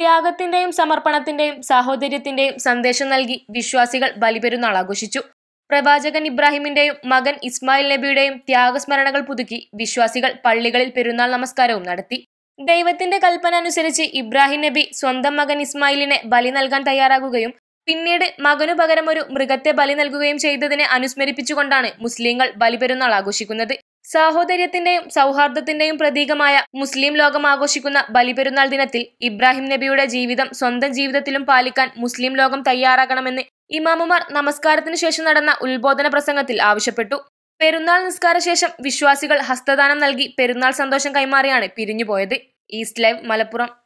ത്യാഗത്തിന്റെയും സമർപ്പണത്തിന്റെയും സാഹോദര്യത്തിന്റെയും സന്ദേശം നൽകി വിശ്വാസികൾ ബലിപെരുന്നാൾ ആഘോഷിച്ചു പ്രവാചകൻ ഇബ്രാഹിമിന്റെയും മകൻ ഇസ്മായിൽ നബിയുടെയും ത്യാഗസ്മരണകൾ പുതുക്കി വിശ്വാസികൾ പള്ളികളിൽ പെരുന്നാൾ നമസ്കാരവും നടത്തി ദൈവത്തിന്റെ കൽപ്പന അനുസരിച്ച് ഇബ്രാഹിം നബി സ്വന്തം മകൻ ഇസ്മായിലിനെ ബലി നൽകാൻ തയ്യാറാകുകയും പിന്നീട് മകനു പകരം ഒരു മൃഗത്തെ ബലി നൽകുകയും ചെയ്തതിനെ അനുസ്മരിപ്പിച്ചുകൊണ്ടാണ് മുസ്ലിങ്ങൾ ബലിപെരുന്നാൾ ആഘോഷിക്കുന്നത് സാഹോദര്യത്തിന്റെയും സൗഹാർദ്ദത്തിന്റെയും പ്രതീകമായ മുസ്ലിം ലോകം ആഘോഷിക്കുന്ന ബലിപെരുന്നാൾ ദിനത്തിൽ ഇബ്രാഹിം നബിയുടെ ജീവിതം സ്വന്തം ജീവിതത്തിലും പാലിക്കാൻ മുസ്ലിം ലോകം തയ്യാറാകണമെന്ന് ഇമാമുമാർ നമസ്കാരത്തിന് ശേഷം നടന്ന ഉത്ബോധന പ്രസംഗത്തിൽ ആവശ്യപ്പെട്ടു പെരുന്നാൾ ശേഷം വിശ്വാസികൾ ഹസ്തദാനം നൽകി പെരുന്നാൾ സന്തോഷം കൈമാറിയാണ് പിരിഞ്ഞുപോയത് ഈസ്റ്റ് ലൈവ് മലപ്പുറം